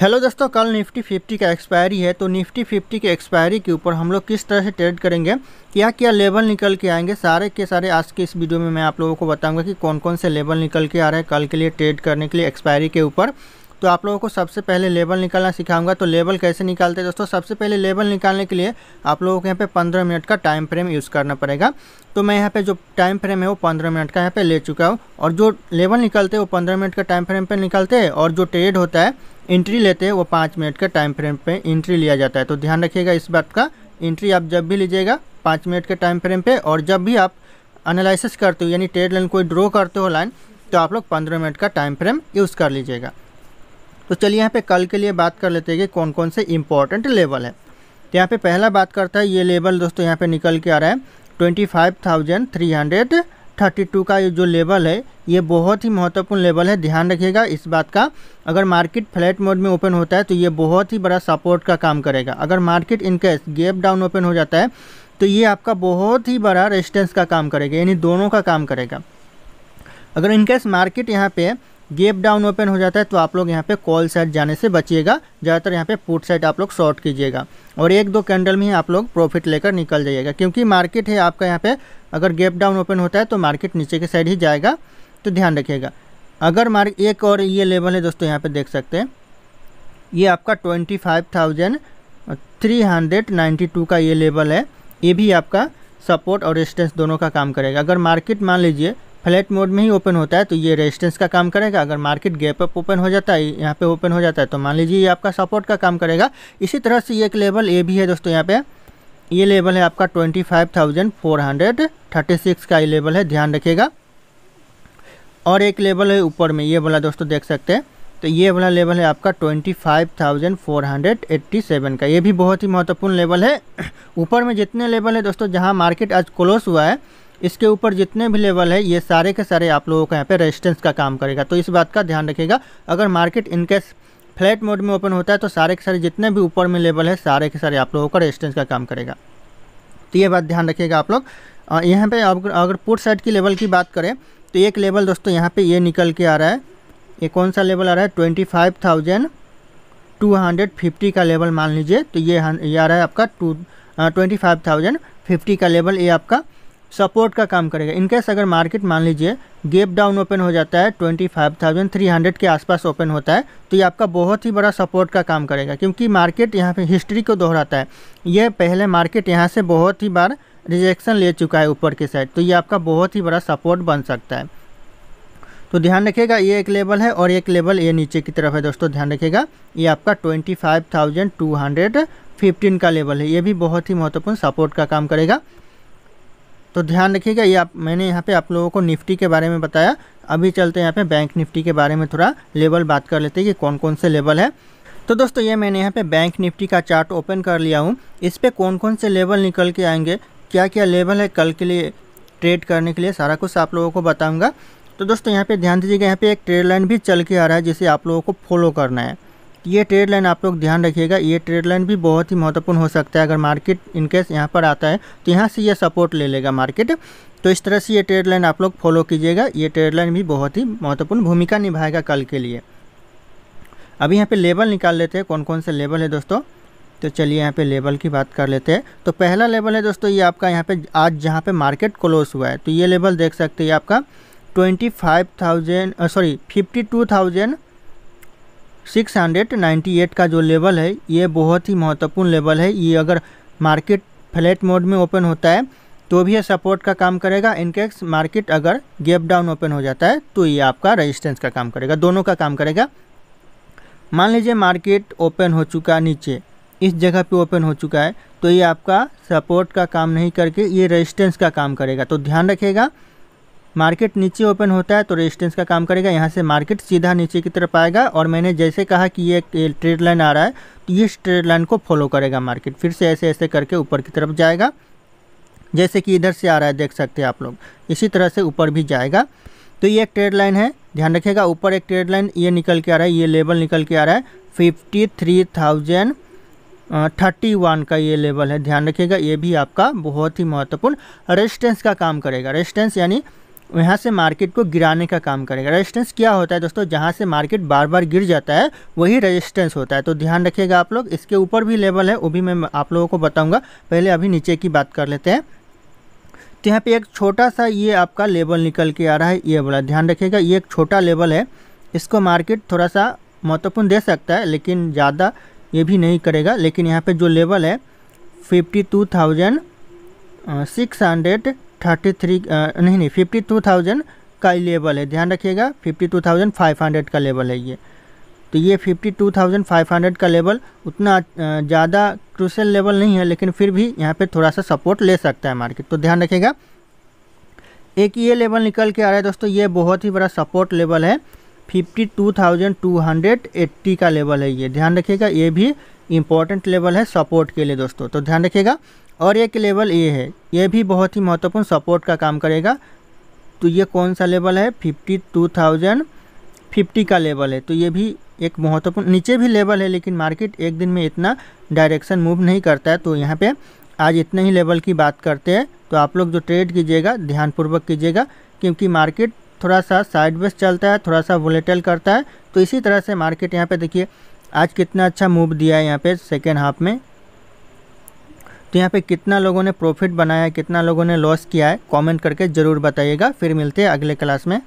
hello दोस्तों कल Nifty 50 का एक्सपायरी है तो निफ्टी 50 के एक्सपायरी के ऊपर हम लोग किस तरह से ट्रेड करेंगे क्या क्या लेवल निकल के आएंगे सारे के सारे आज के इस वीडियो में मैं आप लोगों को बताऊंगा कि कौन कौन से लेवल निकल के आ रहे हैं कल के लिए ट्रेड करने के लिए एक्सपायरी के ऊपर तो आप लोगों को सबसे पहले लेवल निकालना सिखाऊंगा तो लेवल कैसे निकालते हैं दोस्तों सबसे पहले लेवल निकालने के लिए आप लोगों को यहाँ पे पंद्रह मिनट का टाइम फ्रेम यूज़ करना पड़ेगा तो मैं यहाँ पे जो टाइम फ्रेम है वो पंद्रह मिनट का यहाँ पे ले चुका हूँ और जो लेवल निकलते हैं वो पंद्रह मिनट का टाइम फ्रेम पर निकलते हैं और जो ट्रेड होता है एंट्री लेते हैं वो पाँच मिनट के टाइम फ्रेम पे एंट्री लिया जाता है तो ध्यान रखिएगा इस बात का एंट्री आप जब भी लीजिएगा पाँच मिनट के टाइम फ्रेम पे और जब भी आप एनालिसिस करते हो यानी ट्रेड लाइन कोई ड्रॉ करते हो लाइन तो आप लोग पंद्रह मिनट का टाइम फ्रेम यूज़ कर लीजिएगा तो चलिए यहाँ पर कल के लिए बात कर लेते हैं कि कौन कौन से इंपॉर्टेंट लेवल है तो यहाँ पर पहला बात करता है ये लेवल दोस्तों यहाँ पर निकल के आ रहा है twenty five thousand three hundred thirty two का जो लेवल है ये बहुत ही महत्वपूर्ण लेवल है ध्यान रखिएगा इस बात का अगर मार्केट फ्लैट मोड में ओपन होता है तो ये बहुत ही बड़ा सपोर्ट का काम करेगा अगर market in case gap down open हो जाता है तो ये आपका बहुत ही बड़ा रेजिस्टेंस का काम करेगा यानी दोनों का काम करेगा अगर इनकेस मार्केट यहाँ पे गेप डाउन ओपन हो जाता है तो आप लोग यहाँ पे कॉल साइड जाने से बचिएगा ज़्यादातर यहाँ पे पुट साइड आप लोग शॉर्ट कीजिएगा और एक दो कैंडल में ही आप लोग प्रॉफिट लेकर निकल जाइएगा क्योंकि मार्केट है आपका यहाँ पे अगर गेप डाउन ओपन होता है तो मार्केट नीचे के साइड ही जाएगा तो ध्यान रखिएगा अगर मार्क एक और ये लेवल है दोस्तों यहाँ पर देख सकते हैं ये आपका twenty five thousand three hundred ninety two का ये लेवल है ये भी आपका सपोर्ट और रेजिस्टेंस दोनों का काम करेगा अगर मार्केट मान लीजिए फ्लैट मोड में ही ओपन होता है तो ये रेजिस्टेंस का काम करेगा अगर मार्केट गैप अप ओपन हो जाता है यहाँ पे ओपन हो जाता है तो मान लीजिए ये आपका सपोर्ट का काम करेगा इसी तरह से ये एक लेवल ए भी है दोस्तों यहाँ पे ये लेवल है आपका twenty five thousand four hundred thirty six का ये लेवल है ध्यान रखिएगा और एक लेवल है ऊपर में ये वाला दोस्तों देख सकते हैं तो ये वाला लेवल है आपका twenty five thousand four hundred eighty seven का ये भी बहुत ही महत्वपूर्ण लेवल है ऊपर में जितने लेवल है दोस्तों जहाँ मार्केट आज क्लोज हुआ है इसके ऊपर जितने भी लेवल है ये सारे के सारे आप लोगों का यहाँ पे रेजिस्टेंस का काम करेगा तो इस बात का ध्यान रखिएगा अगर मार्केट इनकेस फ्लैट मोड में ओपन होता है तो सारे के सारे जितने भी ऊपर में लेवल है सारे के सारे आप लोगों का रेजिस्टेंस का काम करेगा तो ये बात ध्यान रखिएगा आप लोग यहाँ पर अगर पुट साइड की लेवल की बात करें तो एक लेवल दोस्तों यहाँ पर ये निकल के आ रहा है ये कौन सा लेवल आ रहा है twenty five thousand two hundred fifty का लेवल मान लीजिए तो ये ये आ रहा है आपका two twenty five thousand fifty का लेवल ये आपका सपोर्ट का काम करेगा इनकेस अगर मार्केट मान लीजिए गेप डाउन ओपन हो जाता है 25,300 के आसपास ओपन होता है तो ये आपका बहुत ही बड़ा सपोर्ट का काम करेगा क्योंकि मार्केट यहाँ पे हिस्ट्री को दोहराता है ये पहले मार्केट यहाँ से बहुत ही बार रिजेक्शन ले चुका है ऊपर की साइड तो ये आपका बहुत ही बड़ा सपोर्ट बन सकता है तो ध्यान रखिएगा ये एक लेवल है और एक लेवल ये नीचे की तरफ है दोस्तों ध्यान रखिएगा ये आपका ट्वेंटी का लेवल है ये भी बहुत ही महत्वपूर्ण सपोर्ट का काम करेगा तो ध्यान रखिएगा ये आप मैंने यहाँ पे आप लोगों को निफ्टी के बारे में बताया अभी चलते हैं यहाँ पे बैंक निफ्टी के बारे में थोड़ा लेवल बात कर लेते हैं कि कौन कौन से लेवल है तो दोस्तों ये मैंने यहाँ पे बैंक निफ्टी का चार्ट ओपन कर लिया हूँ इस पर कौन कौन से लेवल निकल के आएंगे क्या क्या लेवल है कल के लिए ट्रेड करने के लिए सारा कुछ आप लोगों को बताऊँगा तो दोस्तों यहाँ पर ध्यान दीजिएगा यहाँ पर एक ट्रेड लाइन भी चल के आ रहा है जिसे आप लोगों को फॉलो करना है ये ट्रेड लाइन आप लोग ध्यान रखिएगा ये ट्रेड लाइन भी बहुत ही महत्वपूर्ण हो सकता है अगर मार्केट इनकेस यहाँ पर आता है तो यहाँ से ये सपोर्ट ले लेगा मार्केट तो इस तरह से ये ट्रेड लाइन आप लोग फॉलो कीजिएगा ये ट्रेड लाइन भी बहुत ही महत्वपूर्ण भूमिका निभाएगा कल के लिए अभी यहाँ पे लेबल निकाल लेते हैं कौन कौन से लेबल है दोस्तों तो चलिए यहाँ पे लेवल की बात कर लेते हैं तो पहला लेवल है दोस्तों ये आपका यहाँ पे आज जहाँ पे मार्केट क्लोज हुआ है तो ये लेवल देख सकते हैं आपका twenty five thousand sorry fifty two thousand 698 का जो लेवल है ये बहुत ही महत्वपूर्ण लेवल है ये अगर मार्केट फ्लैट मोड में ओपन होता है तो भी ये सपोर्ट का काम करेगा इनकेस मार्केट अगर गैप डाउन ओपन हो जाता है तो ये आपका रेजिस्टेंस का काम करेगा दोनों का काम करेगा मान लीजिए मार्केट ओपन हो चुका नीचे इस जगह पे ओपन हो चुका है तो ये आपका सपोर्ट का काम नहीं करके ये रेजिस्टेंस का काम करेगा तो ध्यान रखिएगा मार्केट नीचे ओपन होता है तो रेजिस्टेंस का काम करेगा यहाँ से मार्केट सीधा नीचे की तरफ आएगा और मैंने जैसे कहा कि ये ट्रेड लाइन आ रहा है तो इस ट्रेड लाइन को फॉलो करेगा मार्केट फिर से ऐसे ऐसे करके ऊपर की तरफ जाएगा जैसे कि इधर से आ रहा है देख सकते हैं आप लोग इसी तरह से ऊपर भी जाएगा तो ये एक ट्रेड लाइन है ध्यान रखिएगा ऊपर एक ट्रेड लाइन ये निकल के आ रहा है ये लेवल निकल के आ रहा है fifty three thousand thirty one का ये लेवल है ध्यान रखिएगा ये भी आपका बहुत ही महत्वपूर्ण रेजिस्टेंस का काम करेगा रेजिस्टेंस यानी यहाँ से मार्केट को गिराने का काम करेगा रेजिस्टेंस क्या होता है दोस्तों जहाँ से मार्केट बार बार गिर जाता है वही रेजिस्टेंस होता है तो ध्यान रखिएगा आप लोग इसके ऊपर भी लेवल है वो भी मैं आप लोगों को बताऊँगा पहले अभी नीचे की बात कर लेते हैं तो यहाँ पे एक छोटा सा ये आपका लेवल निकल के आ रहा है ये वाला ध्यान रखिएगा ये एक छोटा लेवल है इसको मार्केट थोड़ा सा महत्वपूर्ण दे सकता है लेकिन ज़्यादा ये भी नहीं करेगा लेकिन यहाँ पे जो लेवल है fifty two thousand six hundred thirty three uh, नहीं नहीं फिफ्टी टू थाउजेंड का लेवल है ध्यान रखिएगा fifty two thousand five hundred का लेवल है ये तो ये fifty two thousand five hundred का लेवल उतना ज़्यादा क्रूशल लेवल नहीं है लेकिन फिर भी यहाँ पे थोड़ा सा सपोर्ट ले सकता है मार्केट तो ध्यान रखिएगा एक ये लेवल निकल के आ रहा है दोस्तों ये बहुत ही बड़ा सपोर्ट लेवल है fifty two two thousand hundred eighty का लेवल है ये ध्यान रखिएगा ये भी इम्पोर्टेंट लेवल है सपोर्ट के लिए दोस्तों तो ध्यान रखिएगा और एक लेवल ए है यह भी बहुत ही महत्वपूर्ण सपोर्ट का काम करेगा तो ये कौन सा लेवल है फिफ्टी टू थाउजेंड फिफ्टी का लेवल है तो ये भी एक महत्वपूर्ण नीचे भी लेवल है लेकिन मार्केट एक दिन में इतना डायरेक्शन मूव नहीं करता है तो यहाँ पे आज इतने ही लेवल की बात करते हैं तो आप लोग जो ट्रेड कीजिएगा ध्यानपूर्वक कीजिएगा क्योंकि मार्केट थोड़ा सा साइडवेज चलता है थोड़ा सा वोलेटल करता है तो इसी तरह से मार्केट यहाँ पर देखिए आज कितना अच्छा मूव दिया है यहाँ पर सेकेंड हाफ में तो यहाँ पे कितना लोगों ने प्रॉफिट बनाया कितना लोगों ने लॉस किया है कमेंट करके ज़रूर बताइएगा फिर मिलते हैं अगले क्लास में